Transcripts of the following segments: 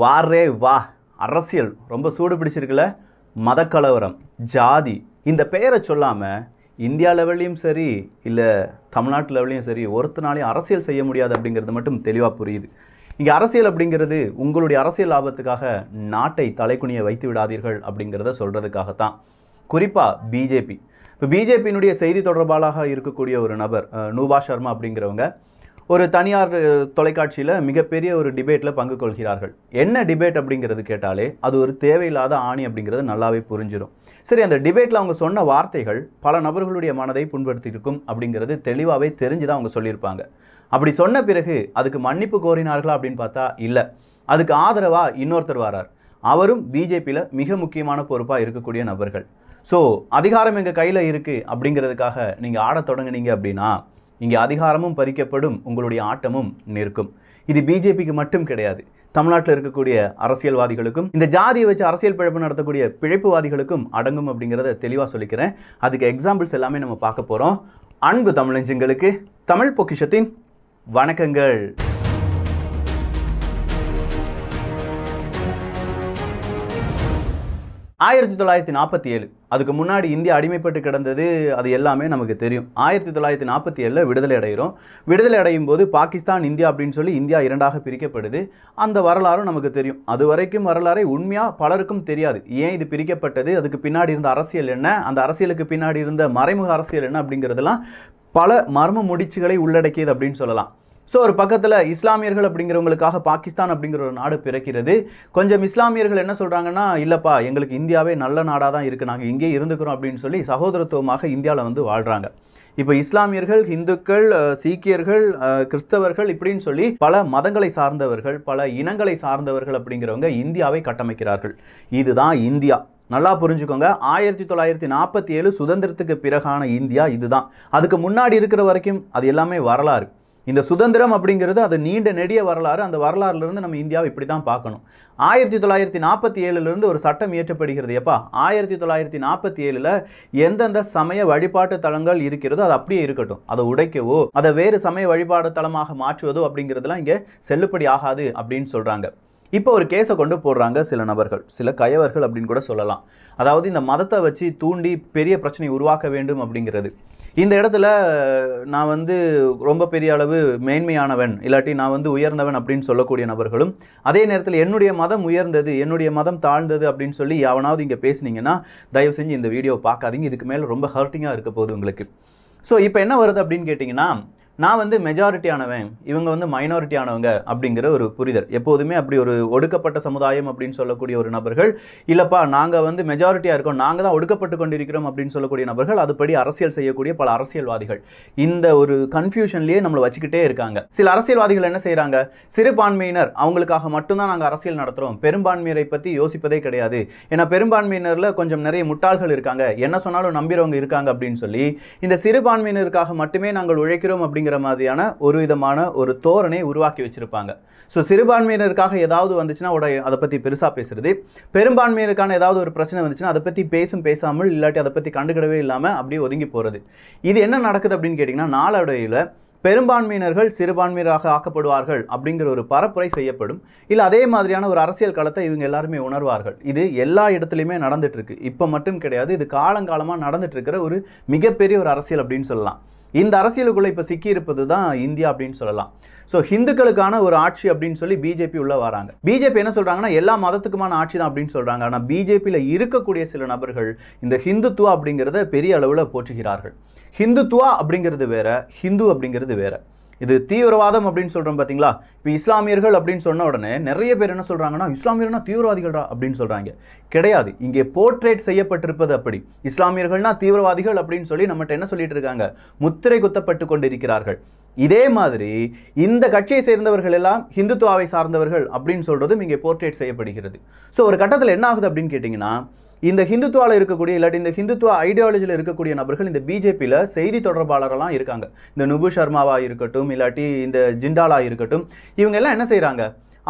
வாரே வா அரசியல் ரொம்ப சூடு பிடிச்சிருக்குல்ல மதக்கலவரம் ஜாதி இந்த பெயரை சொல்லாமல் இந்தியா லெவல்லையும் சரி இல்லை தமிழ்நாட்டு லெவல்லையும் சரி ஒருத்தனாலையும் அரசியல் செய்ய முடியாது அப்படிங்கிறது மட்டும் தெளிவாக புரியுது இங்கே அரசியல் அப்படிங்கிறது உங்களுடைய அரசியல் லாபத்துக்காக நாட்டை தலைக்குனிய வைத்து விடாதீர்கள் அப்படிங்கிறத சொல்கிறதுக்காகத்தான் குறிப்பாக பிஜேபி இப்போ பிஜேபியினுடைய செய்தி தொடர்பாளாக இருக்கக்கூடிய ஒரு நபர் நூபா சர்மா அப்படிங்கிறவங்க ஒரு தனியார் தொலைக்காட்சியில் மிகப்பெரிய ஒரு டிபேட்டில் பங்கு கொள்கிறார்கள் என்ன டிபேட் அப்படிங்கிறது கேட்டாலே அது ஒரு தேவையில்லாத ஆணி அப்படிங்கிறது நல்லாவே புரிஞ்சிடும் சரி அந்த டிபேட்டில் அவங்க சொன்ன வார்த்தைகள் பல நபர்களுடைய மனதை புண்படுத்தியிருக்கும் அப்படிங்கிறது தெளிவாகவே தெரிஞ்சு தான் அவங்க சொல்லியிருப்பாங்க அப்படி சொன்ன பிறகு அதுக்கு மன்னிப்பு கோரினார்களா அப்படின்னு பார்த்தா இல்லை அதுக்கு ஆதரவாக இன்னொருத்தர் வரார் அவரும் பிஜேபியில் மிக முக்கியமான பொறுப்பாக இருக்கக்கூடிய நபர்கள் ஸோ அதிகாரம் எங்கள் கையில் இருக்குது அப்படிங்கிறதுக்காக நீங்கள் ஆட தொடங்குனீங்க அப்படின்னா இங்கே அதிகாரமும் பறிக்கப்படும் உங்களுடைய ஆட்டமும் நிற்கும் இது பிஜேபிக்கு மட்டும் கிடையாது தமிழ்நாட்டில் இருக்கக்கூடிய அரசியல்வாதிகளுக்கும் இந்த ஜாதியை வச்சு அரசியல் பிழைப்பு நடத்தக்கூடிய பிழைப்புவாதிகளுக்கும் அடங்கும் அப்படிங்கிறத தெளிவாக சொல்லிக்கிறேன் அதுக்கு எக்ஸாம்பிள்ஸ் எல்லாமே நம்ம பார்க்க போகிறோம் அன்பு தமிழஞ்சுங்களுக்கு தமிழ் பொக்கிஷத்தின் வணக்கங்கள் ஆயிரத்தி தொள்ளாயிரத்தி நாற்பத்தி ஏழு அதுக்கு முன்னாடி இந்தியா அடிமைப்பட்டு கிடந்தது அது எல்லாமே நமக்கு தெரியும் ஆயிரத்தி தொள்ளாயிரத்தி நாற்பத்தி ஏழில் விடுதலை அடைகிறோம் விடுதலை அடையும் போது பாகிஸ்தான் இந்தியா அப்படின்னு சொல்லி இந்தியா இரண்டாக பிரிக்கப்படுது அந்த வரலாறும் நமக்கு தெரியும் அது வரைக்கும் வரலாறை உண்மையாக பலருக்கும் தெரியாது ஏன் இது பிரிக்கப்பட்டது அதுக்கு பின்னாடி இருந்த அரசியல் என்ன அந்த அரசியலுக்கு பின்னாடி இருந்த மறைமுக அரசியல் என்ன அப்படிங்கிறதுலாம் பல மர்ம முடிச்சுகளை உள்ளடக்கியது அப்படின்னு சொல்லலாம் ஸோ ஒரு பக்கத்தில் இஸ்லாமியர்கள் அப்படிங்கிறவங்களுக்காக பாகிஸ்தான் அப்படிங்கிற ஒரு நாடு பிறக்கிறது கொஞ்சம் இஸ்லாமியர்கள் என்ன சொல்கிறாங்கன்னா இல்லைப்பா எங்களுக்கு இந்தியாவே நல்ல நாடாக தான் இருக்குது நாங்கள் இங்கே இருந்துக்கிறோம் அப்படின்னு சொல்லி சகோதரத்துவமாக இந்தியாவில் வந்து வாழ்கிறாங்க இப்போ இஸ்லாமியர்கள் இந்துக்கள் சீக்கியர்கள் கிறிஸ்தவர்கள் இப்படின்னு சொல்லி பல மதங்களை சார்ந்தவர்கள் பல இனங்களை சார்ந்தவர்கள் அப்படிங்கிறவங்க இந்தியாவை கட்டமைக்கிறார்கள் இதுதான் இந்தியா நல்லா புரிஞ்சுக்கோங்க ஆயிரத்தி தொள்ளாயிரத்தி நாற்பத்தி ஏழு சுதந்திரத்துக்கு பிறகான இந்தியா இதுதான் அதுக்கு முன்னாடி இருக்கிற வரைக்கும் அது எல்லாமே வரலாறு இந்த சுதந்திரம் அப்படிங்கிறது அது நீண்ட நெடிய வரலாறு அந்த வரலாறுலேருந்து நம்ம இந்தியாவை இப்படி தான் பார்க்கணும் ஆயிரத்தி தொள்ளாயிரத்தி நாற்பத்தி ஏழுலேருந்து ஒரு சட்டம் இயற்றப்படுகிறது எப்பா ஆயிரத்தி தொள்ளாயிரத்தி நாற்பத்தி ஏழில் எந்தெந்த சமய வழிபாட்டு தலங்கள் இருக்கிறதோ அது அப்படியே இருக்கட்டும் அதை உடைக்கவோ அதை வேறு சமய வழிபாடு தலமாக மாற்றுவதோ அப்படிங்கிறதுலாம் இங்கே செல்லுபடி ஆகாது அப்படின்னு சொல்கிறாங்க இப்போ ஒரு கேஸை கொண்டு போடுறாங்க சில நபர்கள் சில கயவர்கள் அப்படின்னு கூட சொல்லலாம் அதாவது இந்த மதத்தை வச்சு தூண்டி பெரிய பிரச்சனை உருவாக்க வேண்டும் அப்படிங்கிறது இந்த இடத்துல நான் வந்து ரொம்ப பெரிய அளவு மேன்மையானவன் இல்லாட்டி நான் வந்து உயர்ந்தவன் அப்படின்னு சொல்லக்கூடிய நபர்களும் அதே நேரத்தில் என்னுடைய மதம் உயர்ந்தது என்னுடைய மதம் தாழ்ந்தது அப்படின்னு சொல்லி யாவனாவது இங்கே பேசுனீங்கன்னா தயவு செஞ்சு இந்த வீடியோ பார்க்காதீங்க இதுக்கு மேலே ரொம்ப ஹர்ட்டிங்காக இருக்க போகுது உங்களுக்கு ஸோ இப்போ என்ன வருது அப்படின்னு கேட்டிங்கன்னா நான் வந்து மெஜாரிட்டியானவன் இவங்க வந்து மைனாரிட்டியானவங்க அப்படிங்கிற ஒரு புரிதல் எப்போதுமே அப்படி ஒரு ஒடுக்கப்பட்ட சமுதாயம் அப்படின்னு சொல்லக்கூடிய ஒரு நபர்கள் இல்லைப்பா நாங்கள் வந்து மெஜாரிட்டியாக இருக்கோம் நாங்கள் தான் ஒடுக்கப்பட்டு கொண்டிருக்கிறோம் அப்படின்னு சொல்லக்கூடிய நபர்கள் அதுபடி அரசியல் செய்யக்கூடிய பல அரசியல்வாதிகள் இந்த ஒரு கன்ஃபியூஷன்லேயே நம்மளை வச்சுக்கிட்டே இருக்காங்க சில அரசியல்வாதிகள் என்ன செய்கிறாங்க சிறுபான்மையினர் அவங்களுக்காக மட்டும்தான் நாங்கள் அரசியல் நடத்துகிறோம் பெரும்பான்மையரை பற்றி யோசிப்பதே கிடையாது ஏன்னா பெரும்பான்மையினரில் கொஞ்சம் நிறைய முட்டாள்கள் இருக்காங்க என்ன சொன்னாலும் நம்பிறவங்க இருக்காங்க அப்படின்னு சொல்லி இந்த சிறுபான்மையினருக்காக மட்டுமே நாங்கள் உழைக்கிறோம் அப்படின்னு அப்படிங்கிற மாதிரியான ஒரு விதமான ஒரு தோரணை உருவாக்கி வச்சுருப்பாங்க ஸோ சிறுபான்மையினருக்காக ஏதாவது வந்துச்சுன்னா உடைய அதை பற்றி பெருசாக பேசுறது பெரும்பான்மையினருக்கான ஏதாவது ஒரு பிரச்சனை வந்துச்சுன்னா அதை பற்றி பேசும் பேசாமல் இல்லாட்டி அதை பற்றி கண்டுக்கிடவே இல்லாமல் அப்படியே ஒதுங்கி போகிறது இது என்ன நடக்குது அப்படின்னு கேட்டிங்கன்னா நாளடைவில் பெரும்பான்மையினர்கள் சிறுபான்மையினராக ஆக்கப்படுவார்கள் அப்படிங்கிற ஒரு பரப்புரை செய்யப்படும் இல்லை அதே மாதிரியான ஒரு அரசியல் களத்தை இவங்க எல்லாருமே உணர்வார்கள் இது எல்லா இடத்துலையுமே நடந்துட்டுருக்கு இப்போ மட்டும் கிடையாது இது காலங்காலமாக நடந்துட்டுருக்கிற இருக்கிற ஒரு மிகப்பெரிய ஒரு அரசியல் அப்படின்னு சொல்லலாம் இந்த அரசியலுக்குள்ளே இப்போ சிக்கியிருப்பது தான் இந்தியா அப்படின்னு சொல்லலாம் ஸோ ஹிந்துக்களுக்கான ஒரு ஆட்சி அப்படின்னு சொல்லி பிஜேபி உள்ள வராங்க பிஜேபி என்ன சொல்கிறாங்கன்னா எல்லா மதத்துக்குமான ஆட்சி தான் அப்படின்னு சொல்கிறாங்க ஆனால் பிஜேபியில் இருக்கக்கூடிய சில நபர்கள் இந்த ஹிந்துத்துவா அப்படிங்கிறத பெரிய அளவில் போற்றுகிறார்கள் ஹிந்துத்துவா அப்படிங்கிறது வேற ஹிந்து அப்படிங்கிறது வேற இது தீவிரவாதம் அப்படின்னு சொல்கிறோம் பார்த்தீங்களா இப்போ இஸ்லாமியர்கள் அப்படின்னு சொன்ன உடனே நிறைய பேர் என்ன சொல்கிறாங்கன்னா இஸ்லாமியர்னா தீவிரவாதிகள்டா அப்படின்னு சொல்கிறாங்க கிடையாது இங்கே போர்ட்ரேட் செய்யப்பட்டிருப்பது அப்படி இஸ்லாமியர்கள்னா தீவிரவாதிகள் அப்படின்னு சொல்லி நம்மகிட்ட என்ன சொல்லிட்டு இருக்காங்க முத்திரை குத்தப்பட்டு கொண்டிருக்கிறார்கள் இதே மாதிரி இந்த கட்சியை சேர்ந்தவர்கள் எல்லாம் ஹிந்துத்துவாவை சார்ந்தவர்கள் அப்படின்னு சொல்கிறதும் இங்கே போர்ட்ரேட் செய்யப்படுகிறது ஸோ ஒரு கட்டத்தில் என்ன ஆகுது அப்படின்னு கேட்டிங்கன்னா இந்த ஹிந்துத்துவாவில் இருக்கக்கூடிய இல்லாட்டி இந்த ஹிந்துத்துவ ஐடியாலஜியில் இருக்கக்கூடிய நபர்கள் இந்த பிஜேபியில் செய்தி தொடர்பாளர்களாக இருக்காங்க இந்த நுபு சர்மாவாக இருக்கட்டும் இல்லாட்டி இந்த ஜிண்டாலா இருக்கட்டும் இவங்க எல்லாம் என்ன செய்கிறாங்க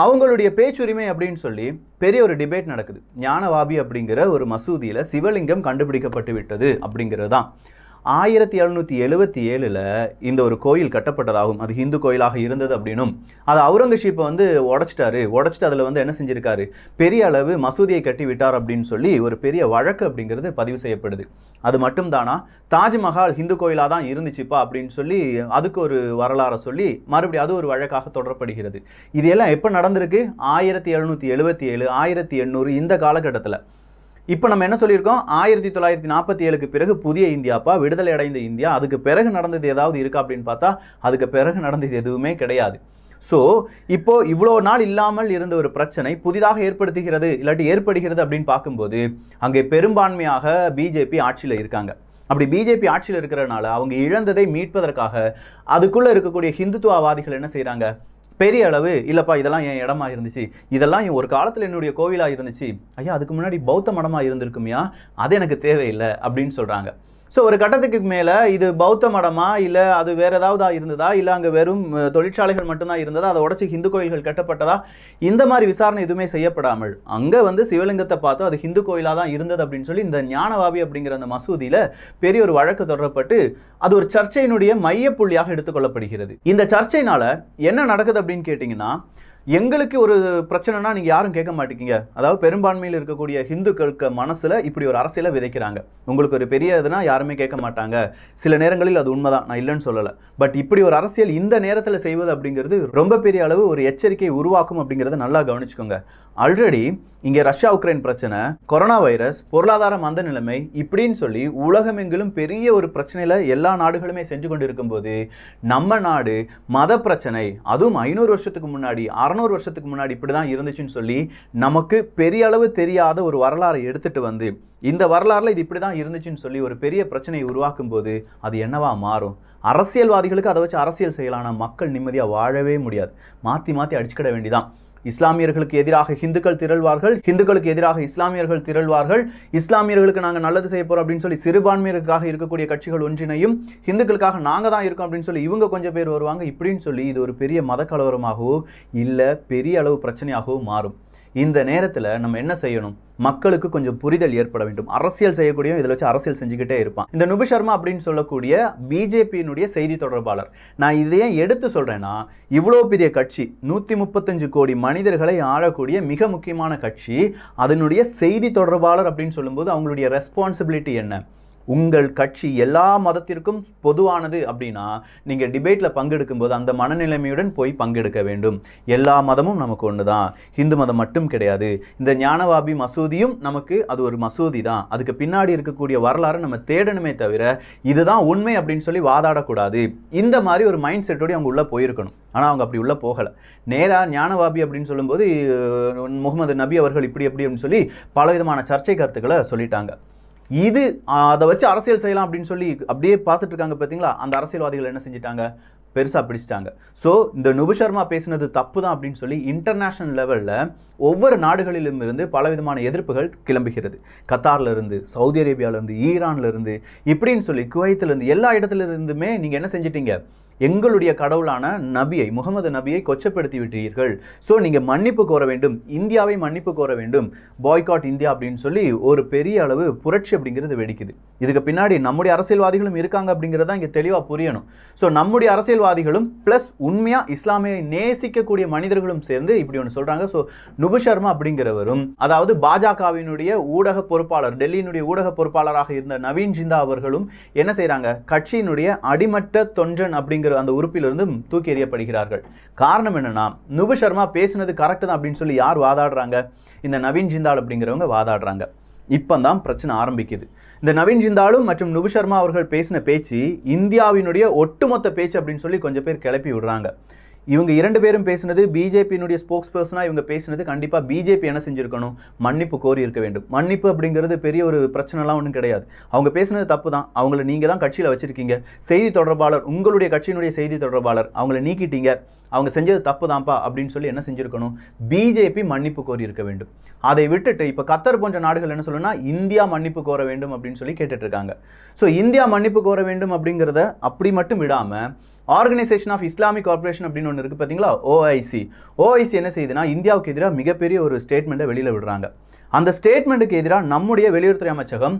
அவங்களுடைய பேச்சுரிமை அப்படின்னு சொல்லி பெரிய ஒரு டிபேட் நடக்குது ஞானவாபி அப்படிங்கிற ஒரு மசூதியில் சிவலிங்கம் கண்டுபிடிக்கப்பட்டு விட்டது அப்படிங்கிறது தான் ஆயிரத்தி எழுநூற்றி எழுபத்தி ஏழில் இந்த ஒரு கோயில் கட்டப்பட்டதாகும் அது ஹிந்து கோயிலாக இருந்தது அப்படின்னும் அது அவுரங்கசீப்பை வந்து உடச்சிட்டாரு உடச்சிட்டு அதில் வந்து என்ன செஞ்சுருக்காரு பெரிய அளவு மசூதியை கட்டி விட்டார் அப்படின்னு சொல்லி ஒரு பெரிய வழக்கு அப்படிங்கிறது பதிவு செய்யப்படுது அது மட்டும் தானா தாஜ்மஹால் ஹிந்து கோயிலாக தான் இருந்துச்சுப்பா அப்படின்னு சொல்லி அதுக்கு ஒரு வரலாறை சொல்லி மறுபடியும் அது ஒரு வழக்காக தொடரப்படுகிறது இது எல்லாம் எப்போ நடந்திருக்கு ஆயிரத்தி எழுநூற்றி எழுபத்தி ஏழு ஆயிரத்தி எண்ணூறு இந்த காலகட்டத்தில் இப்போ நம்ம என்ன சொல்லியிருக்கோம் ஆயிரத்தி தொள்ளாயிரத்தி நாற்பத்தி ஏழுக்கு பிறகு புதிய இந்தியாப்பா விடுதலை அடைந்த இந்தியா அதுக்கு பிறகு நடந்தது ஏதாவது இருக்கா அப்படின்னு பார்த்தா அதுக்கு பிறகு நடந்தது எதுவுமே கிடையாது ஸோ இப்போ இவ்வளோ நாள் இல்லாமல் இருந்த ஒரு பிரச்சனை புதிதாக ஏற்படுத்துகிறது இல்லாட்டி ஏற்படுகிறது அப்படின்னு பார்க்கும்போது அங்கே பெரும்பான்மையாக பிஜேபி ஆட்சியில் இருக்காங்க அப்படி பிஜேபி ஆட்சியில் இருக்கிறனால அவங்க இழந்ததை மீட்பதற்காக அதுக்குள்ளே இருக்கக்கூடிய ஹிந்துத்துவவாதிகள் என்ன செய்கிறாங்க பெரிய அளவு இல்லைப்பா இதெல்லாம் என் இடமா இருந்துச்சு இதெல்லாம் ஒரு காலத்தில் என்னுடைய கோவிலாக இருந்துச்சு ஐயா அதுக்கு முன்னாடி பௌத்த மடமாக இருந்திருக்குமையா அது எனக்கு தேவையில்லை அப்படின்னு சொல்கிறாங்க ஸோ ஒரு கட்டத்துக்கு மேலே இது பௌத்த மடமா இல்லை அது வேறு ஏதாவது இருந்ததா இல்லை அங்கே வெறும் தொழிற்சாலைகள் மட்டும்தான் இருந்ததா அதை உடச்சி ஹிந்து கோயில்கள் கட்டப்பட்டதா இந்த மாதிரி விசாரணை எதுவுமே செய்யப்படாமல் அங்கே வந்து சிவலிங்கத்தை பார்த்தோம் அது ஹிந்து கோயிலாக தான் இருந்தது அப்படின்னு சொல்லி இந்த ஞானவாபி அப்படிங்கிற அந்த மசூதியில் பெரிய ஒரு வழக்கு தொடரப்பட்டு அது ஒரு சர்ச்சையினுடைய மையப்புள்ளியாக எடுத்துக்கொள்ளப்படுகிறது இந்த சர்ச்சையினால் என்ன நடக்குது அப்படின்னு கேட்டிங்கன்னா எங்களுக்கு ஒரு பிரச்சனைனா நீங்கள் யாரும் கேட்க மாட்டேங்க அதாவது பெரும்பான்மையில் இருக்கக்கூடிய ஹிந்துக்களுக்கு மனசில் இப்படி ஒரு அரசியலை விதைக்கிறாங்க உங்களுக்கு ஒரு பெரிய இதுனா யாருமே கேட்க மாட்டாங்க சில நேரங்களில் அது உண்மைதான் நான் இல்லைன்னு சொல்லலை பட் இப்படி ஒரு அரசியல் இந்த நேரத்தில் செய்வது அப்படிங்கிறது ரொம்ப பெரிய அளவு ஒரு எச்சரிக்கை உருவாக்கும் அப்படிங்கிறத நல்லா கவனிச்சுக்கோங்க ஆல்ரெடி இங்கே ரஷ்யா உக்ரைன் பிரச்சனை கொரோனா வைரஸ் பொருளாதார மந்த நிலைமை இப்படின்னு சொல்லி உலகமெங்கிலும் பெரிய ஒரு பிரச்சனையில் எல்லா நாடுகளுமே செஞ்சு கொண்டு இருக்கும்போது நம்ம நாடு மத பிரச்சனை அதுவும் ஐநூறு வருஷத்துக்கு முன்னாடி அறநூறு வருஷத்துக்கு முன்னாடி இப்படி தான் இருந்துச்சுன்னு சொல்லி நமக்கு பெரிய அளவு தெரியாத ஒரு வரலாறை எடுத்துகிட்டு வந்து இந்த வரலாறில் இது இப்படி தான் இருந்துச்சுன்னு சொல்லி ஒரு பெரிய பிரச்சனையை உருவாக்கும் போது அது என்னவா மாறும் அரசியல்வாதிகளுக்கு அதை வச்சு அரசியல் செய்யலாம் மக்கள் நிம்மதியாக வாழவே முடியாது மாற்றி மாற்றி அடிச்சுக்கிட வேண்டிதான் இஸ்லாமியர்களுக்கு எதிராக ஹிந்துக்கள் திரள்வார்கள் ஹிந்துக்களுக்கு எதிராக இஸ்லாமியர்கள் திரள்வார்கள் இஸ்லாமியர்களுக்கு நாங்கள் நல்லது செய்ய போகிறோம் அப்படின்னு சொல்லி சிறுபான்மையர்களுக்காக இருக்கக்கூடிய கட்சிகள் ஒன்றினையும் ஹிந்துக்களுக்காக நாங்கள் தான் இருக்கோம் அப்படின்னு சொல்லி இவங்க கொஞ்சம் பேர் வருவாங்க இப்படின்னு சொல்லி இது ஒரு பெரிய மத கலவரமாகவோ இல்லை பெரிய அளவு பிரச்சனையாகவோ மாறும் இந்த நேரத்தில் நம்ம என்ன செய்யணும் மக்களுக்கு கொஞ்சம் புரிதல் ஏற்பட வேண்டும் அரசியல் செய்யக்கூடிய இதில் வச்சு அரசியல் செஞ்சுக்கிட்டே இருப்பான் இந்த நுபு சர்மா அப்படின்னு சொல்லக்கூடிய பிஜேபியினுடைய செய்தி தொடர்பாளர் நான் இதையே எடுத்து சொல்கிறேன்னா இவ்வளோ பெரிய கட்சி நூற்றி முப்பத்தஞ்சு கோடி மனிதர்களை ஆளக்கூடிய மிக முக்கியமான கட்சி அதனுடைய செய்தி தொடர்பாளர் அப்படின்னு சொல்லும்போது அவங்களுடைய ரெஸ்பான்சிபிலிட்டி என்ன உங்கள் கட்சி எல்லா மதத்திற்கும் பொதுவானது அப்படின்னா நீங்கள் டிபேட்டில் பங்கெடுக்கும் போது அந்த மனநிலைமையுடன் போய் பங்கெடுக்க வேண்டும் எல்லா மதமும் நமக்கு ஒன்று தான் ஹிந்து மதம் மட்டும் கிடையாது இந்த ஞானவாபி மசூதியும் நமக்கு அது ஒரு மசூதி தான் அதுக்கு பின்னாடி இருக்கக்கூடிய வரலாறு நம்ம தேடணுமே தவிர இதுதான் உண்மை அப்படின்னு சொல்லி வாதாடக்கூடாது இந்த மாதிரி ஒரு மைண்ட் செட்டோடய அவங்க உள்ளே போயிருக்கணும் ஆனால் அவங்க அப்படி உள்ளே போகலை நேராக ஞானவாபி அப்படின்னு சொல்லும்போது முகமது நபி அவர்கள் இப்படி எப்படி அப்படின்னு சொல்லி பலவிதமான சர்ச்சை கருத்துக்களை சொல்லிட்டாங்க இது அதை வச்சு அரசியல் செய்யலாம் அப்படின்னு சொல்லி அப்படியே பார்த்துட்டு இருக்காங்க பார்த்தீங்களா அந்த அரசியல்வாதிகள் என்ன செஞ்சிட்டாங்க பெருசாக பிடிச்சிட்டாங்க ஸோ இந்த நுபு சர்மா பேசினது தப்பு தான் அப்படின்னு சொல்லி இன்டர்நேஷ்னல் லெவலில் ஒவ்வொரு நாடுகளிலும் இருந்து பலவிதமான எதிர்ப்புகள் கிளம்புகிறது கத்தார்லேருந்து சவுதி அரேபியாவிலேருந்து ஈரான்லேருந்து இப்படின்னு சொல்லி குவைத்துலேருந்து எல்லா இடத்துல இருந்துமே நீங்கள் என்ன செஞ்சிட்டீங்க எங்களுடைய கடவுளான நபியை முகமது நபியை கொச்சப்படுத்தி விட்டீர்கள் ஸோ நீங்கள் மன்னிப்பு கோர வேண்டும் இந்தியாவை மன்னிப்பு கோர வேண்டும் பாய்காட் இந்தியா அப்படின்னு சொல்லி ஒரு பெரிய அளவு புரட்சி அப்படிங்கிறது வெடிக்குது இதுக்கு பின்னாடி நம்முடைய அரசியல்வாதிகளும் இருக்காங்க அப்படிங்கிறத இங்கே தெளிவாக புரியணும் ஸோ நம்முடைய அரசியல்வாதிகளும் ப்ளஸ் உண்மையாக இஸ்லாமியை நேசிக்கக்கூடிய மனிதர்களும் சேர்ந்து இப்படி ஒன்று சொல்கிறாங்க ஸோ நுபு சர்மா அப்படிங்கிறவரும் அதாவது பாஜகவினுடைய ஊடக பொறுப்பாளர் டெல்லியினுடைய ஊடக பொறுப்பாளராக இருந்த நவீன் ஜிந்தா அவர்களும் என்ன செய்கிறாங்க கட்சியினுடைய அடிமட்ட தொன்றன் அப்படிங்கிற அப்படிங்கிற அந்த உறுப்பிலிருந்து தூக்கி எறியப்படுகிறார்கள் காரணம் என்னென்னா நுபு சர்மா பேசினது கரெக்டு தான் அப்படின்னு சொல்லி யார் வாதாடுறாங்க இந்த நவீன் ஜிந்தால் அப்படிங்கிறவங்க வாதாடுறாங்க இப்போ தான் பிரச்சனை ஆரம்பிக்குது இந்த நவீன் ஜிந்தாலும் மற்றும் நுபு சர்மா அவர்கள் பேசின பேச்சு இந்தியாவினுடைய ஒட்டுமொத்த பேச்சு அப்படின்னு சொல்லி கொஞ்சம் பேர் கிளப்பி விடுறாங்க இவங்க இரண்டு பேரும் பேசினது பிஜேபியினுடைய ஸ்போக்ஸ் பர்சனாக இவங்க பேசினது கண்டிப்பாக பிஜேபி என்ன செஞ்சுருக்கணும் மன்னிப்பு கோரி இருக்க வேண்டும் மன்னிப்பு அப்படிங்கிறது பெரிய ஒரு பிரச்சனைலாம் ஒன்றும் கிடையாது அவங்க பேசினது தப்பு தான் அவங்கள நீங்கள் தான் கட்சியில் வச்சுருக்கீங்க செய்தி தொடர்பாளர் உங்களுடைய கட்சியினுடைய செய்தி தொடர்பாளர் அவங்கள நீக்கிட்டீங்க அவங்க செஞ்சது தப்பு தான்ப்பா அப்படின்னு சொல்லி என்ன செஞ்சுருக்கணும் பிஜேபி மன்னிப்பு கோரி இருக்க வேண்டும் அதை விட்டுட்டு இப்போ கத்தர் போன்ற நாடுகள் என்ன சொல்லுன்னா இந்தியா மன்னிப்பு கோர வேண்டும் அப்படின்னு சொல்லி கேட்டுட்ருக்காங்க ஸோ இந்தியா மன்னிப்பு கோர வேண்டும் அப்படிங்கிறத அப்படி மட்டும் விடாமல் ஆர்கனைசேஷன் ஆஃப் இஸ்லாமிக் கார்பரேஷன் அப்படின்னு ஒன்று இருக்குது பார்த்தீங்களா ஓஐசி ஓஐசி என்ன செய்யுதுன்னா இந்தியாவுக்கு எதிராக மிகப்பெரிய ஒரு ஸ்டேட்மெண்ட்டை வெளியில் விடுறாங்க அந்த ஸ்டேட்மெண்ட்டுக்கு எதிராக நம்முடைய வெளியுறவுத்துறை அமைச்சகம்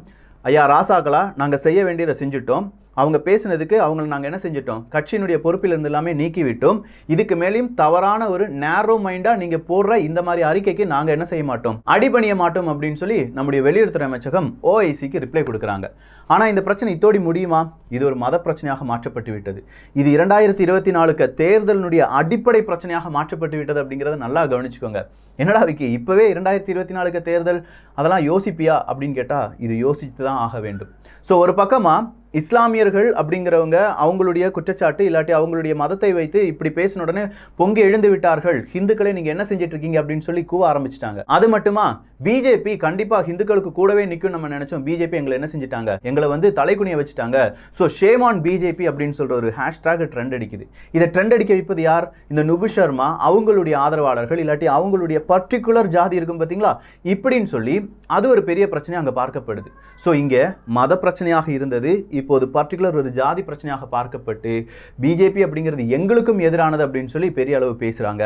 ஐயா ராசாக்களா நாங்கள் செய்ய வேண்டியதை செஞ்சுட்டோம் அவங்க பேசினதுக்கு அவங்களை நாங்கள் என்ன செஞ்சிட்டோம் கட்சியினுடைய பொறுப்பில் இருந்து எல்லாமே நீக்கிவிட்டோம் இதுக்கு மேலேயும் தவறான ஒரு நேரோ மைண்டாக நீங்கள் போடுற இந்த மாதிரி அறிக்கைக்கு நாங்கள் என்ன செய்ய மாட்டோம் அடிபணிய மாட்டோம் அப்படின்னு சொல்லி நம்முடைய வெளியுறவுத்துறை அமைச்சகம் ஓஐசிக்கு ரிப்ளை கொடுக்குறாங்க ஆனால் இந்த பிரச்சனை இத்தோடி முடியுமா இது ஒரு மத பிரச்சனையாக மாற்றப்பட்டு விட்டது இது இரண்டாயிரத்தி இருபத்தி நாலுக்கு தேர்தலினுடைய அடிப்படை பிரச்சனையாக மாற்றப்பட்டு விட்டது அப்படிங்கிறத நல்லா கவனிச்சுக்கோங்க என்னடா விக்கி இப்போவே இரண்டாயிரத்தி இருபத்தி நாலுக்கு தேர்தல் அதெல்லாம் யோசிப்பியா அப்படின்னு கேட்டால் இது யோசித்து தான் ஆக வேண்டும் ஸோ ஒரு பக்கமாக இஸ்லாமியர்கள் அப்படிங்கிறவங்க அவங்களுடைய குற்றச்சாட்டு இல்லாட்டி அவங்களுடைய மதத்தை வைத்து இப்படி பேசின உடனே பொங்கி எழுந்து விட்டார்கள் ஹிந்துக்களை நீங்கள் என்ன செஞ்சுட்டு இருக்கீங்க அப்படின்னு சொல்லி கூவ ஆரம்பிச்சிட்டாங்க அது மட்டுமா பிஜேபி கண்டிப்பாக ஹிந்துக்களுக்கு கூடவே நிற்கும் நம்ம நினைச்சோம் பிஜேபி எங்களை என்ன செஞ்சுட்டாங்க எங்களை வந்து தலைக்குனிய வச்சுட்டாங்க ஸோ ஷேமான் பிஜேபி அப்படின்னு சொல்கிற ஒரு ஹேஷ்டாக ட்ரெண்ட் அடிக்குது இதை ட்ரெண்ட் அடிக்க வைப்பது யார் இந்த நுபு சர்மா அவங்களுடைய ஆதரவாளர்கள் இல்லாட்டி அவங்களுடைய பர்டிகுலர் ஜாதி இருக்கும் பார்த்தீங்களா இப்படின்னு சொல்லி அது ஒரு பெரிய பிரச்சனையாக அங்கே பார்க்கப்படுது ஸோ இங்கே மத பிரச்சனையாக இருந்தது இப்போது பர்டிகுலர் ஒரு ஜாதி பிரச்சனையாக பார்க்கப்பட்டு பிஜேபி அப்படிங்கிறது எங்களுக்கும் எதிரானது அப்படின்னு சொல்லி பெரிய அளவு பேசுகிறாங்க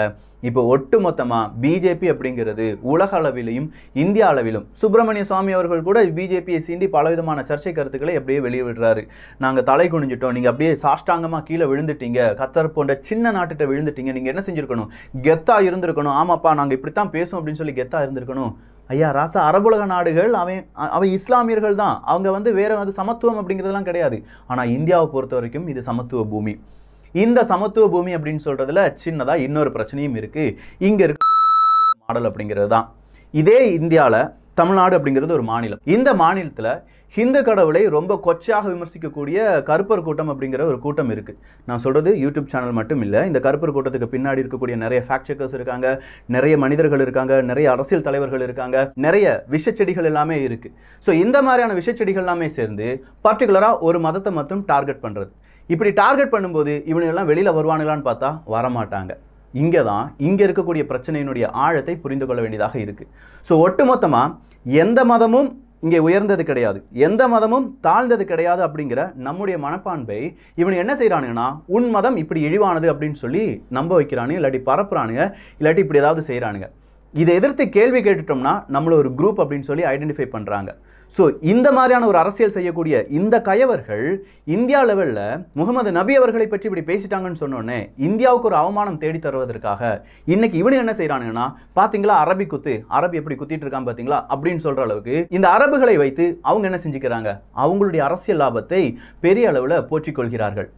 இப்போ ஒட்டு மொத்தமாக பிஜேபி அப்படிங்கிறது உலக அளவிலையும் இந்திய அளவிலும் சுப்பிரமணிய சுவாமி அவர்கள் கூட பிஜேபியை சீண்டி பலவிதமான சர்ச்சை கருத்துக்களை அப்படியே வெளியிடுறாரு நாங்கள் தலை குனிஞ்சிட்டோம் நீங்கள் அப்படியே சாஷ்டாங்கமாக கீழே விழுந்துட்டீங்க கத்தர் போன்ற சின்ன நாட்டுகிட்ட விழுந்துட்டீங்க நீங்கள் என்ன செஞ்சுருக்கணும் கெத்தாக இருந்திருக்கணும் ஆமாப்பா நாங்கள் இப்படித்தான் பேசும் அப்படின்னு சொல்லி கெத்தாக இருந்திருக்கணும் ஐயா ராசா அரபுலக நாடுகள் அவன் அவன் இஸ்லாமியர்கள் தான் அவங்க வந்து வேறு வந்து சமத்துவம் அப்படிங்கிறதுலாம் கிடையாது ஆனால் இந்தியாவை பொறுத்த வரைக்கும் இது சமத்துவ பூமி இந்த சமத்துவ பூமி அப்படின்னு சொல்கிறதுல சின்னதாக இன்னொரு பிரச்சனையும் இருக்குது இங்கே இருக்க மாடல் அப்படிங்கிறது தான் இதே இந்தியாவில் தமிழ்நாடு அப்படிங்கிறது ஒரு மாநிலம் இந்த மாநிலத்தில் ஹிந்து கடவுளை ரொம்ப கொச்சையாக விமர்சிக்கக்கூடிய கருப்பர் கூட்டம் அப்படிங்கிற ஒரு கூட்டம் இருக்குது நான் சொல்கிறது யூடியூப் சேனல் மட்டும் இல்லை இந்த கருப்பர் கூட்டத்துக்கு பின்னாடி இருக்கக்கூடிய நிறைய ஃபேக்ட் செக்கர்ஸ் இருக்காங்க நிறைய மனிதர்கள் இருக்காங்க நிறைய அரசியல் தலைவர்கள் இருக்காங்க நிறைய விஷச்செடிகள் எல்லாமே இருக்குது ஸோ இந்த மாதிரியான விஷச்செடிகள் எல்லாமே சேர்ந்து பர்டிகுலராக ஒரு மதத்தை மட்டும் டார்கெட் பண்ணுறது இப்படி டார்கெட் பண்ணும்போது இவனுங்கெல்லாம் வெளியில் வருவானுங்களான்னு பார்த்தா வரமாட்டாங்க இங்கே தான் இங்கே இருக்கக்கூடிய பிரச்சனையினுடைய ஆழத்தை புரிந்து கொள்ள வேண்டியதாக இருக்குது ஸோ ஒட்டுமொத்தமாக எந்த மதமும் இங்கே உயர்ந்தது கிடையாது எந்த மதமும் தாழ்ந்தது கிடையாது அப்படிங்கிற நம்முடைய மனப்பான்பை இவன் என்ன செய்கிறானுங்கன்னா உன் மதம் இப்படி இழிவானது அப்படின்னு சொல்லி நம்ப வைக்கிறானுங்க இல்லாட்டி பரப்புறானுங்க இல்லாட்டி இப்படி ஏதாவது செய்கிறானுங்க இதை எதிர்த்து கேள்வி கேட்டுட்டோம்னா நம்மளை ஒரு குரூப் அப்படின்னு சொல்லி ஐடென்டிஃபை பண்ணுறாங்க ஸோ இந்த மாதிரியான ஒரு அரசியல் செய்யக்கூடிய இந்த கயவர்கள் இந்தியா லெவலில் முகமது நபி அவர்களை பற்றி இப்படி பேசிட்டாங்கன்னு சொன்னோன்னே இந்தியாவுக்கு ஒரு அவமானம் தேடி தருவதற்காக இன்னைக்கு இவனு என்ன செய்கிறானுங்கன்னா பார்த்தீங்களா அரபி குத்து அரபி எப்படி குத்திட்டு இருக்கான் பார்த்தீங்களா அப்படின்னு சொல்கிற அளவுக்கு இந்த அரபுகளை வைத்து அவங்க என்ன செஞ்சுக்கிறாங்க அவங்களுடைய அரசியல் லாபத்தை பெரிய அளவில் போற்றிக்கொள்கிறார்கள்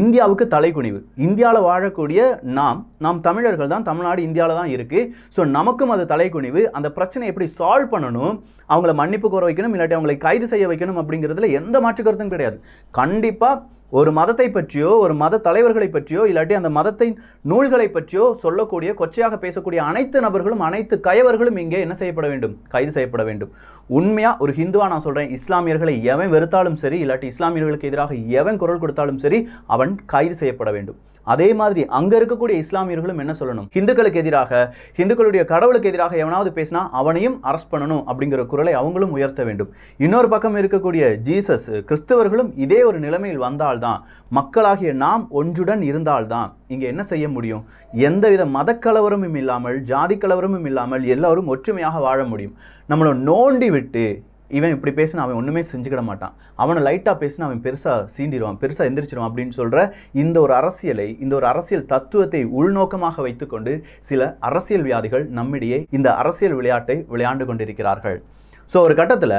இந்தியாவுக்கு தலைக்குனிவு இந்தியாவில் வாழக்கூடிய நாம் நாம் தமிழர்கள் தான் தமிழ்நாடு இந்தியாவில் தான் இருக்குது ஸோ நமக்கும் அது தலைக்குனிவு அந்த பிரச்சனை எப்படி சால்வ் பண்ணணும் அவங்கள மன்னிப்பு கோர வைக்கணும் இல்லாட்டி அவங்களை கைது செய்ய வைக்கணும் அப்படிங்கிறதுல எந்த மாற்று கருத்தும் கிடையாது கண்டிப்பாக ஒரு மதத்தை பற்றியோ ஒரு மத தலைவர்களை பற்றியோ இல்லாட்டி அந்த மதத்தின் நூல்களை பற்றியோ சொல்லக்கூடிய கொச்சையாக பேசக்கூடிய அனைத்து நபர்களும் அனைத்து கயவர்களும் இங்கே என்ன செய்யப்பட வேண்டும் கைது செய்யப்பட வேண்டும் உண்மையாக ஒரு ஹிந்துவா நான் சொல்கிறேன் இஸ்லாமியர்களை எவன் வெறுத்தாலும் சரி இல்லாட்டி இஸ்லாமியர்களுக்கு எதிராக எவன் குரல் கொடுத்தாலும் சரி அவன் கைது செய்யப்பட வேண்டும் அதே மாதிரி அங்கே இருக்கக்கூடிய இஸ்லாமியர்களும் என்ன சொல்லணும் ஹிந்துக்களுக்கு எதிராக ஹிந்துக்களுடைய கடவுளுக்கு எதிராக எவனாவது பேசினா அவனையும் அரஸ்ட் பண்ணணும் அப்படிங்கிற குரலை அவங்களும் உயர்த்த வேண்டும் இன்னொரு பக்கம் இருக்கக்கூடிய ஜீசஸ் கிறிஸ்தவர்களும் இதே ஒரு நிலைமையில் வந்தால்தான் மக்களாகிய நாம் ஒன்றுடன் இருந்தால்தான் இங்கே என்ன செய்ய முடியும் எந்தவித கலவரமும் இல்லாமல் ஜாதி கலவரமும் இல்லாமல் எல்லோரும் ஒற்றுமையாக வாழ முடியும் நம்மளை நோண்டி விட்டு இவன் இப்படி பேசினா அவன் ஒன்றுமே செஞ்சுக்கிட மாட்டான் அவனை லைட்டாக பேசினா அவன் பெருசாக சீண்டிடுவான் பெருசாக எந்திரிச்சிடுவான் அப்படின்னு சொல்கிற இந்த ஒரு அரசியலை இந்த ஒரு அரசியல் தத்துவத்தை உள்நோக்கமாக வைத்துக்கொண்டு சில அரசியல் வியாதிகள் நம்மிடையே இந்த அரசியல் விளையாட்டை விளையாண்டு கொண்டிருக்கிறார்கள் ஸோ ஒரு கட்டத்தில்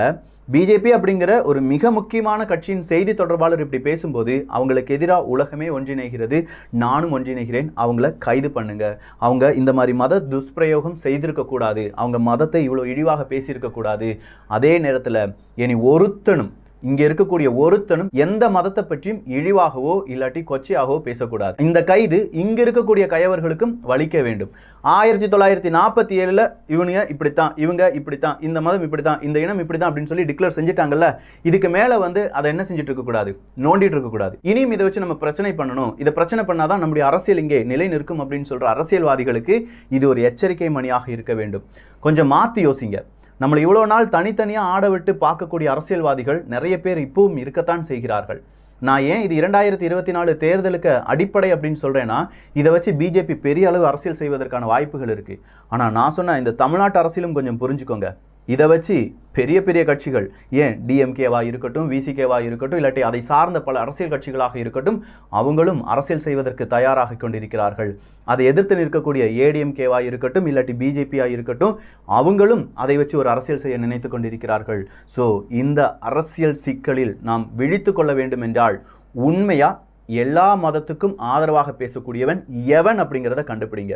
பிஜேபி அப்படிங்கிற ஒரு மிக முக்கியமான கட்சியின் செய்தி தொடர்பாளர் இப்படி பேசும்போது அவங்களுக்கு எதிராக உலகமே ஒன்றிணைகிறது நானும் ஒன்றிணைகிறேன் அவங்கள கைது பண்ணுங்க அவங்க இந்த மாதிரி மத துஷ்பிரயோகம் செய்திருக்கக்கூடாது அவங்க மதத்தை இவ்வளோ இழிவாக பேசியிருக்கக்கூடாது அதே நேரத்தில் இனி ஒருத்தனும் இங்கே இருக்கக்கூடிய ஒருத்தனும் எந்த மதத்தை பற்றியும் இழிவாகவோ இல்லாட்டி கொச்சையாகவோ பேசக்கூடாது இந்த கைது இங்க இருக்கக்கூடிய கயவர்களுக்கும் வலிக்க வேண்டும் ஆயிரத்தி தொள்ளாயிரத்தி நாற்பத்தி ஏழில் இவனுங்க இப்படித்தான் இவங்க இப்படித்தான் இந்த மதம் இப்படித்தான் இந்த இனம் தான் அப்படின்னு சொல்லி டிக்ளேர் செஞ்சுட்டாங்கல்ல இதுக்கு மேலே வந்து அதை என்ன செஞ்சுட்டு இருக்கக்கூடாது நோண்டிட்டு இருக்கக்கூடாது இனியும் இதை வச்சு நம்ம பிரச்சனை பண்ணணும் இதை பிரச்சனை பண்ணாதான் நம்முடைய அரசியல் இங்கே நிலை நிற்கும் அப்படின்னு சொல்ற அரசியல்வாதிகளுக்கு இது ஒரு எச்சரிக்கை மணியாக இருக்க வேண்டும் கொஞ்சம் மாற்றி யோசிங்க நம்மளை இவ்வளோ நாள் தனித்தனியாக ஆட விட்டு பார்க்கக்கூடிய அரசியல்வாதிகள் நிறைய பேர் இப்பவும் இருக்கத்தான் செய்கிறார்கள் நான் ஏன் இது இரண்டாயிரத்தி இருபத்தி நாலு தேர்தலுக்கு அடிப்படை அப்படின்னு சொல்கிறேன்னா இதை வச்சு பிஜேபி பெரிய அளவு அரசியல் செய்வதற்கான வாய்ப்புகள் இருக்குது ஆனால் நான் சொன்ன இந்த தமிழ்நாட்டு அரசியலும் கொஞ்சம் புரிஞ்சுக்கோங்க இதை வச்சு பெரிய பெரிய கட்சிகள் ஏன் டிஎம்கேவாக இருக்கட்டும் விசிகேவாக இருக்கட்டும் இல்லாட்டி அதை சார்ந்த பல அரசியல் கட்சிகளாக இருக்கட்டும் அவங்களும் அரசியல் செய்வதற்கு தயாராக கொண்டிருக்கிறார்கள் அதை எதிர்த்து நிற்கக்கூடிய ஏடிஎம்கேவாக இருக்கட்டும் இல்லாட்டி பிஜேபியாக இருக்கட்டும் அவங்களும் அதை வச்சு ஒரு அரசியல் செய்ய நினைத்து கொண்டிருக்கிறார்கள் ஸோ இந்த அரசியல் சிக்கலில் நாம் விழித்து கொள்ள வேண்டும் என்றால் உண்மையாக எல்லா மதத்துக்கும் ஆதரவாக பேசக்கூடியவன் எவன் அப்படிங்கிறத கண்டுபிடிங்க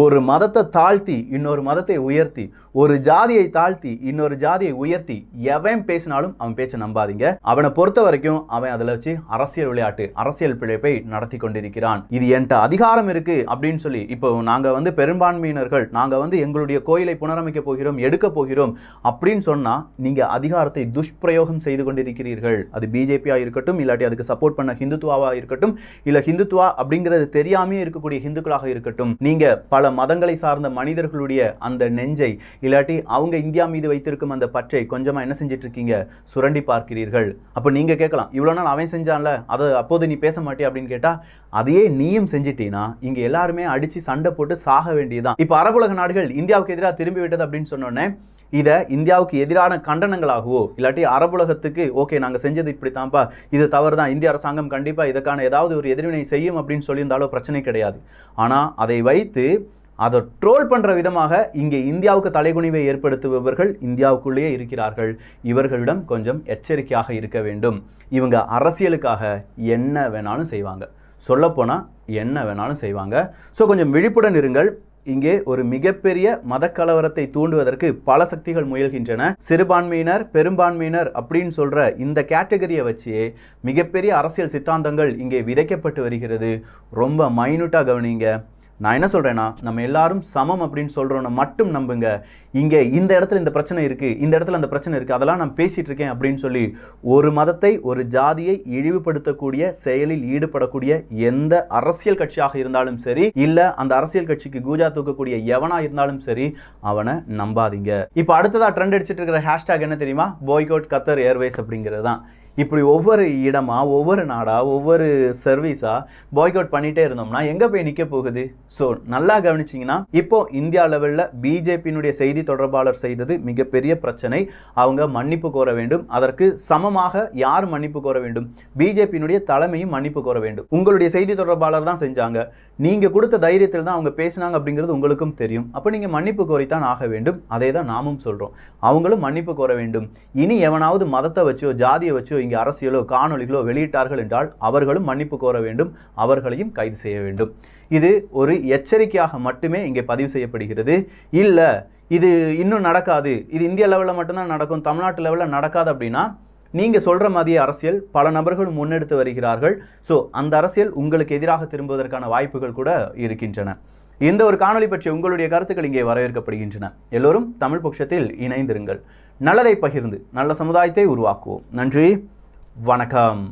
ஒரு மதத்தை தாழ்த்தி இன்னொரு மதத்தை உயர்த்தி ஒரு ஜாதியை தாழ்த்தி இன்னொரு ஜாதியை உயர்த்தி எவன் பேசினாலும் அவன் பேச்ச நம்பாதீங்க அவனை பொறுத்த வரைக்கும் அவன் அதில் வச்சு அரசியல் விளையாட்டு அரசியல் பிழைப்பை நடத்தி கொண்டிருக்கிறான் இது என்கிட்ட அதிகாரம் இருக்கு அப்படின்னு சொல்லி இப்போ நாங்கள் வந்து பெரும்பான்மையினர்கள் நாங்கள் வந்து எங்களுடைய கோயிலை புனரமைக்க போகிறோம் எடுக்க போகிறோம் அப்படின்னு சொன்னால் நீங்கள் அதிகாரத்தை துஷ்பிரயோகம் செய்து கொண்டிருக்கிறீர்கள் அது பிஜேபியாக இருக்கட்டும் இல்லாட்டி அதுக்கு சப்போர்ட் பண்ண ஹிந்துத்துவாவாக இருக்கட்டும் இல்லை ஹிந்துத்துவா அப்படிங்கிறது தெரியாமே இருக்கக்கூடிய ஹிந்துக்களாக இருக்கட்டும் நீங்கள் பல மதங்களை சார்ந்த மனிதர்களுடைய அந்த நெஞ்சை இல்லாட்டி அவங்க இந்தியா மீது வைத்திருக்கும் அந்த பற்றை கொஞ்சமாக என்ன செஞ்சிட்ருக்கீங்க சுரண்டி பார்க்கிறீர்கள் அப்போ நீங்கள் கேட்கலாம் இவ்வளோ நாள் அவன் செஞ்சான்ல அதை அப்போது நீ பேச மாட்டே அப்படின்னு கேட்டால் அதையே நீயும் செஞ்சிட்டீங்கன்னா இங்கே எல்லாருமே அடித்து சண்டை போட்டு சாக வேண்டியதுதான் இப்போ அரபுலக நாடுகள் இந்தியாவுக்கு எதிராக திரும்பி விட்டது அப்படின்னு சொன்னோடனே இதை இந்தியாவுக்கு எதிரான கண்டனங்களாகவோ இல்லாட்டி அரபுலகத்துக்கு ஓகே நாங்கள் செஞ்சது இப்படி தான்ப்பா இது தவறு தான் இந்திய அரசாங்கம் கண்டிப்பாக இதற்கான ஏதாவது ஒரு எதிர்வினை செய்யும் அப்படின்னு சொல்லியிருந்தாலோ பிரச்சனை கிடையாது ஆனால் அதை வைத்து அதை ட்ரோல் பண்ணுற விதமாக இங்கே இந்தியாவுக்கு தலைகுனிவை ஏற்படுத்துபவர்கள் இந்தியாவுக்குள்ளேயே இருக்கிறார்கள் இவர்களிடம் கொஞ்சம் எச்சரிக்கையாக இருக்க வேண்டும் இவங்க அரசியலுக்காக என்ன வேணாலும் செய்வாங்க சொல்லப்போனால் என்ன வேணாலும் செய்வாங்க ஸோ கொஞ்சம் விழிப்புடன் இருங்கள் இங்கே ஒரு மிகப்பெரிய மதக்கலவரத்தை தூண்டுவதற்கு பல சக்திகள் முயல்கின்றன சிறுபான்மையினர் பெரும்பான்மையினர் அப்படின்னு சொல்ற இந்த கேட்டகரியை வச்சே மிகப்பெரிய அரசியல் சித்தாந்தங்கள் இங்கே விதைக்கப்பட்டு வருகிறது ரொம்ப மைனூட்டாக கவனிங்க நான் என்ன சொல்கிறேன்னா நம்ம எல்லாரும் சமம் அப்படின்னு சொல்கிறோன்னு மட்டும் நம்புங்க இங்கே இந்த இடத்துல இந்த பிரச்சனை இருக்குது இந்த இடத்துல அந்த பிரச்சனை இருக்குது அதெல்லாம் நான் பேசிகிட்டு இருக்கேன் அப்படின்னு சொல்லி ஒரு மதத்தை ஒரு ஜாதியை இழிவுபடுத்தக்கூடிய செயலில் ஈடுபடக்கூடிய எந்த அரசியல் கட்சியாக இருந்தாலும் சரி இல்லை அந்த அரசியல் கட்சிக்கு கூஜா தூக்கக்கூடிய எவனாக இருந்தாலும் சரி அவனை நம்பாதீங்க இப்போ அடுத்ததாக ட்ரெண்ட் அடிச்சிட்டு இருக்கிற ஹேஷ்டேக் என்ன தெரியுமா போய்கோட் கத்தர் ஏர்வேஸ் அப்படிங்கிறது தான் இப்படி ஒவ்வொரு இடமாக ஒவ்வொரு நாடாக ஒவ்வொரு சர்வீஸாக பாய்க் அவுட் பண்ணிகிட்டே இருந்தோம்னா எங்கே போய் நிற்க போகுது ஸோ நல்லா கவனிச்சிங்கன்னா இப்போ இந்தியா லெவலில் பிஜேபியினுடைய செய்தி தொடர்பாளர் செய்தது மிகப்பெரிய பிரச்சனை அவங்க மன்னிப்பு கோர வேண்டும் அதற்கு சமமாக யார் மன்னிப்பு கோர வேண்டும் பிஜேபியினுடைய தலைமையும் மன்னிப்பு கோர வேண்டும் உங்களுடைய செய்தி தொடர்பாளர் தான் செஞ்சாங்க நீங்கள் கொடுத்த தைரியத்தில் தான் அவங்க பேசினாங்க அப்படிங்கிறது உங்களுக்கும் தெரியும் அப்போ நீங்கள் மன்னிப்பு கோரித்தான் ஆக வேண்டும் அதே தான் நாமும் சொல்கிறோம் அவங்களும் மன்னிப்பு கோர வேண்டும் இனி எவனாவது மதத்தை வச்சோ ஜாதியை வச்சோ இங்கே அரசியலோ காணொலிகளோ வெளியிட்டார்கள் என்றால் அவர்களும் மன்னிப்பு கோர வேண்டும் அவர்களையும் கைது செய்ய வேண்டும் இது ஒரு எச்சரிக்கையாக மட்டுமே இங்கே பதிவு செய்யப்படுகிறது இல்லை இது இன்னும் நடக்காது இது இந்திய லெவலில் மட்டும்தான் நடக்கும் தமிழ்நாட்டு லெவலில் நடக்காது அப்படின்னா நீங்கள் சொல்கிற மாதிரியே அரசியல் பல நபர்கள் முன்னெடுத்து வருகிறார்கள் ஸோ அந்த அரசியல் உங்களுக்கு எதிராக திரும்புவதற்கான வாய்ப்புகள் கூட இருக்கின்றன இந்த ஒரு காணொலி பற்றி உங்களுடைய கருத்துக்கள் இங்கே வரவேற்கப்படுகின்றன எல்லோரும் தமிழ் பட்சத்தில் இணைந்திருங்கள் நல்லதை பகிர்ந்து நல்ல சமுதாயத்தை உருவாக்குவோம் நன்றி வணக்கம்